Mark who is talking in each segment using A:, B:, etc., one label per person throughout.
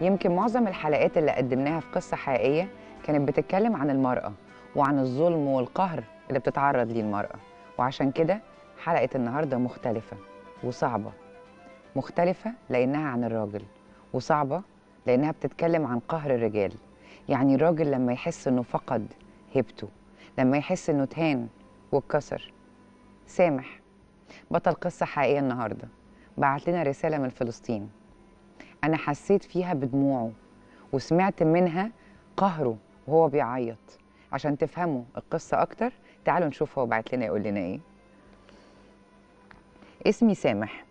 A: يمكن معظم الحلقات اللي قدمناها في قصة حقيقية كانت بتتكلم عن المرأة وعن الظلم والقهر اللي بتتعرض ليه المرأة وعشان كده حلقة النهاردة مختلفة وصعبة مختلفة لأنها عن الراجل وصعبة لأنها بتتكلم عن قهر الرجال يعني الراجل لما يحس إنه فقد هيبته لما يحس إنه اتهان واتكسر سامح بطل قصة حقيقية النهاردة بعت لنا رسالة من فلسطين أنا حسيت فيها بدموعه وسمعت منها قهره وهو بيعيط عشان تفهموا القصة أكتر تعالوا نشوف هو بعت لنا يقول لنا إيه اسمي سامح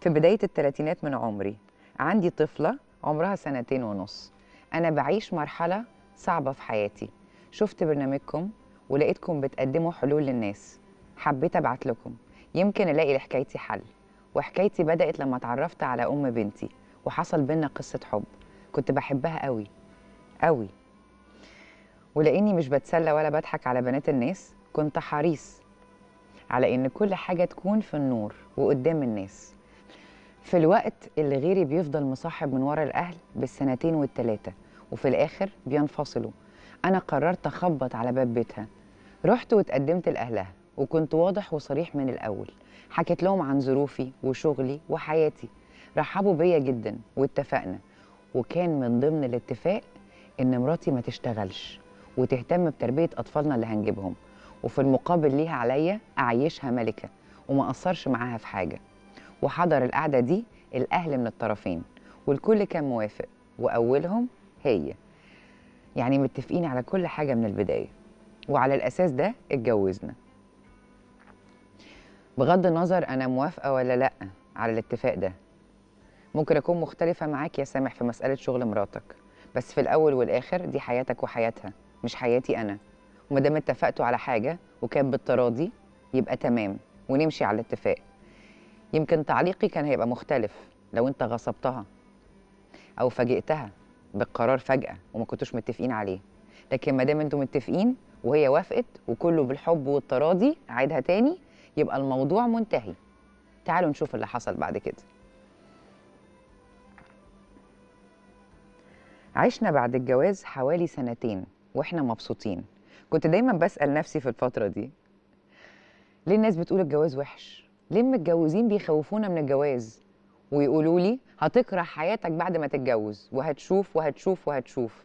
A: في بداية الثلاثينات من عمري عندي طفلة عمرها سنتين ونص أنا بعيش مرحلة صعبة في حياتي شفت برنامجكم ولقيتكم بتقدموا حلول للناس حبيت أبعت لكم يمكن ألاقي لحكايتي حل وحكايتي بدأت لما اتعرفت على أم بنتي وحصل بينا قصه حب كنت بحبها قوي قوي ولاني مش بتسلى ولا بضحك على بنات الناس كنت حريص على ان كل حاجه تكون في النور وقدام الناس في الوقت اللي غيري بيفضل مصاحب من ورا الاهل بالسنتين والتلاته وفي الاخر بينفصلوا انا قررت اخبط على باب بيتها رحت واتقدمت لاهلها وكنت واضح وصريح من الاول حكيت لهم عن ظروفي وشغلي وحياتي رحبوا بيا جدا واتفقنا وكان من ضمن الاتفاق ان مراتي ما تشتغلش وتهتم بتربيه اطفالنا اللي هنجيبهم وفي المقابل ليها عليا اعيشها ملكه وما اقصرش معاها في حاجه وحضر القعده دي الاهل من الطرفين والكل كان موافق واولهم هي يعني متفقين على كل حاجه من البدايه وعلى الاساس ده اتجوزنا بغض النظر انا موافقه ولا لا على الاتفاق ده ممكن اكون مختلفه معاك يا سامح في مساله شغل مراتك بس في الاول والاخر دي حياتك وحياتها مش حياتي انا وما دام اتفقتوا على حاجه وكان بالتراضي يبقى تمام ونمشي على الاتفاق يمكن تعليقي كان هيبقى مختلف لو انت غصبتها او فاجئتها بالقرار فجاه وما كنتوش متفقين عليه لكن ما دام انتوا متفقين وهي وافقت وكله بالحب والتراضي عيدها تاني يبقى الموضوع منتهي تعالوا نشوف اللي حصل بعد كده عشنا بعد الجواز حوالي سنتين واحنا مبسوطين كنت دايما بسال نفسي في الفتره دي ليه الناس بتقول الجواز وحش ليه المتجوزين بيخوفونا من الجواز ويقولوا لي هتكره حياتك بعد ما تتجوز وهتشوف وهتشوف وهتشوف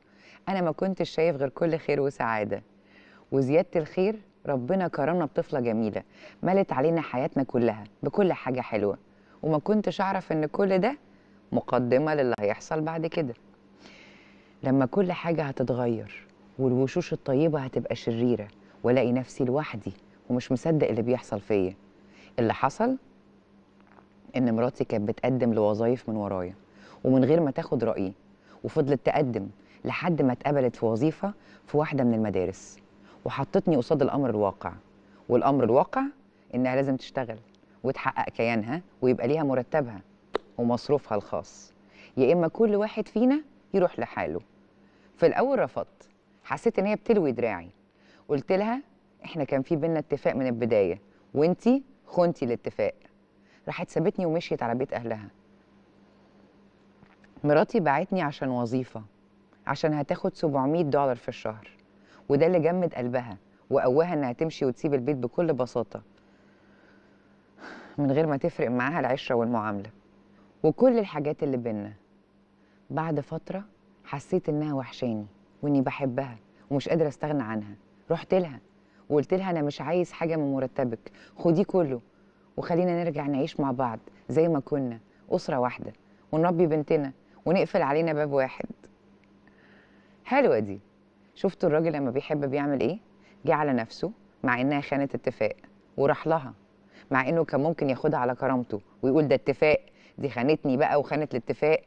A: انا ما كنتش شايف غير كل خير وسعاده وزياده الخير ربنا كرمنا بطفله جميله ملت علينا حياتنا كلها بكل حاجه حلوه وما كنتش اعرف ان كل ده مقدمه للي هيحصل بعد كده لما كل حاجة هتتغير والوشوش الطيبة هتبقى شريرة والاقي نفسي لوحدي ومش مصدق اللي بيحصل فيا اللي حصل ان مراتي كانت بتقدم لوظايف من ورايا ومن غير ما تاخد رايي وفضلت تقدم لحد ما اتقبلت في وظيفه في واحده من المدارس وحطتني قصاد الامر الواقع والامر الواقع انها لازم تشتغل وتحقق كيانها ويبقى ليها مرتبها ومصروفها الخاص يا اما كل واحد فينا يروح لحاله في الاول رفضت حسيت ان هي بتلوي دراعي قلت لها احنا كان في بينا اتفاق من البدايه وانتي خنتي الاتفاق راحت سابتني ومشيت على بيت اهلها مراتي بعتني عشان وظيفه عشان هتاخد 700 دولار في الشهر وده اللي جمد قلبها وقواها انها تمشي وتسيب البيت بكل بساطه من غير ما تفرق معاها العشره والمعامله وكل الحاجات اللي بينا بعد فتره حسيت انها وحشاني واني بحبها ومش قادره استغنى عنها رحت لها وقلت لها انا مش عايز حاجه من مرتبك خديه كله وخلينا نرجع نعيش مع بعض زي ما كنا اسره واحده ونربي بنتنا ونقفل علينا باب واحد حلوه دي شفتوا الراجل لما بيحب بيعمل ايه جه على نفسه مع انها خانت اتفاق وراح لها مع انه كان ممكن ياخدها على كرامته ويقول ده اتفاق دي خانتني بقى وخانت الاتفاق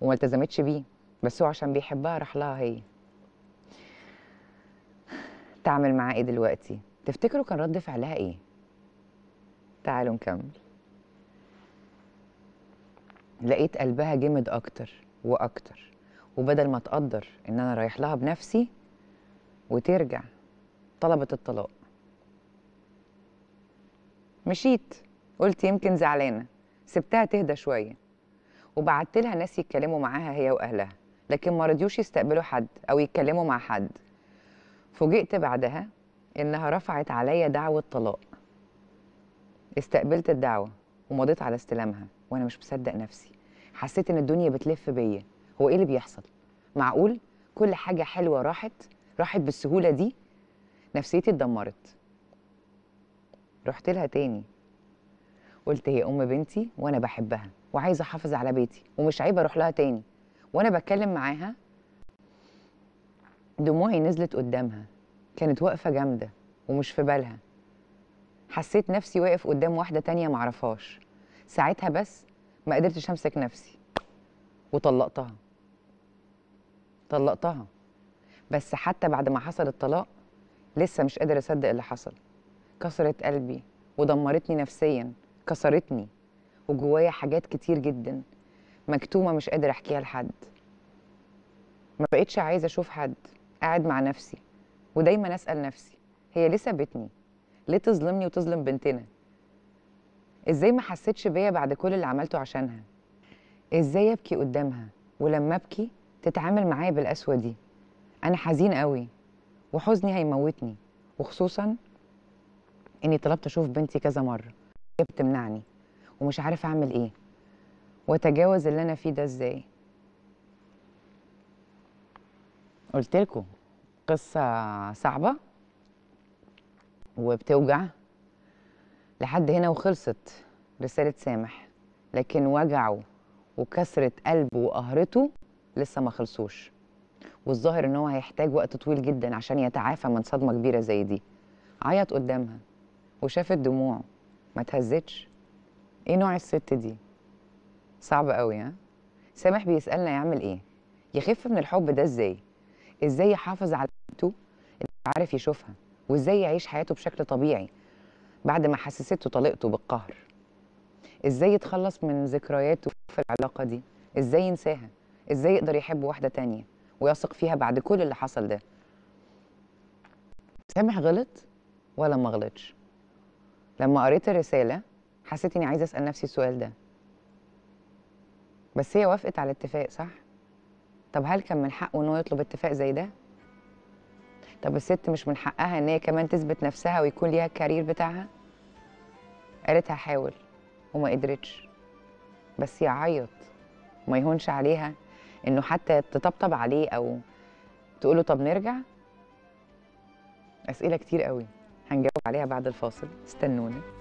A: وما التزمتش بيه بس هو عشان بيحبها راح لها هي تعمل معاه ايه دلوقتي تفتكروا كان رد فعلها ايه تعالوا نكمل لقيت قلبها جمد اكتر واكتر وبدل ما تقدر ان انا رايح لها بنفسي وترجع طلبت الطلاق مشيت قلت يمكن زعلانه سبتها تهدى شويه وبعتلها ناس يتكلموا معاها هي واهلها لكن ما رضيوش يستقبلوا حد او يتكلموا مع حد فوجئت بعدها انها رفعت عليا دعوه طلاق استقبلت الدعوه ومضيت على استلامها وانا مش مصدق نفسي حسيت ان الدنيا بتلف بيا هو ايه اللي بيحصل معقول كل حاجه حلوه راحت راحت بالسهوله دي نفسيتي اتدمرت رحت لها تاني قلت هي ام بنتي وانا بحبها وعايزه احافظ على بيتي ومش عيب اروح لها تاني وانا بتكلم معاها دموعي نزلت قدامها كانت واقفه جامده ومش في بالها حسيت نفسي واقف قدام واحده تانية معرفهاش ساعتها بس ما قدرتش امسك نفسي وطلقتها طلقتها بس حتى بعد ما حصل الطلاق لسه مش قادر اصدق اللي حصل كسرت قلبي ودمرتني نفسيا كسرتني وجوايا حاجات كتير جدا مكتومه مش قادر احكيها لحد ما بقتش عايزه اشوف حد قاعد مع نفسي ودايما اسال نفسي هي ليه سابتني ليه تظلمني وتظلم بنتنا ازاي ما حسيتش بيا بعد كل اللي عملته عشانها ازاي ابكي قدامها ولما ابكي تتعامل معايا بالقسوه دي انا حزين قوي وحزني هيموتني وخصوصا اني طلبت اشوف بنتي كذا مره هي بتمنعني ومش عارف اعمل ايه واتجاوز اللي انا فيه ده ازاي قلت لكم قصه صعبه وبتوجع لحد هنا وخلصت رساله سامح لكن وجعه وكسره قلبه وقهرته لسه ما خلصوش والظاهر ان هو هيحتاج وقت طويل جدا عشان يتعافى من صدمه كبيره زي دي عيط قدامها وشافت دموعه ما تهزتش ايه نوع الست دي صعب قوي ها سامح بيسالنا يعمل ايه يخف من الحب ده ازاي ازاي يحافظ على حياته اللي عارف يشوفها وازاي يعيش حياته بشكل طبيعي بعد ما حسسته طليقته بالقهر ازاي يتخلص من ذكرياته في العلاقه دي ازاي ينساها ازاي يقدر يحب واحده تانية ويثق فيها بعد كل اللي حصل ده سامح غلط ولا ما غلطش لما قريت الرساله حسيت اني عايزه اسال نفسي السؤال ده بس هي وافقت على اتفاق صح؟ طب هل كان من حقه ان هو يطلب اتفاق زي ده؟ طب الست مش من حقها ان هي كمان تثبت نفسها ويكون ليها الكارير بتاعها؟ قالت هحاول وما قدرتش بس يعيط وما يهونش عليها انه حتى تطبطب عليه او تقول له طب نرجع اسئله كتير قوي هنجاوب عليها بعد الفاصل استنوني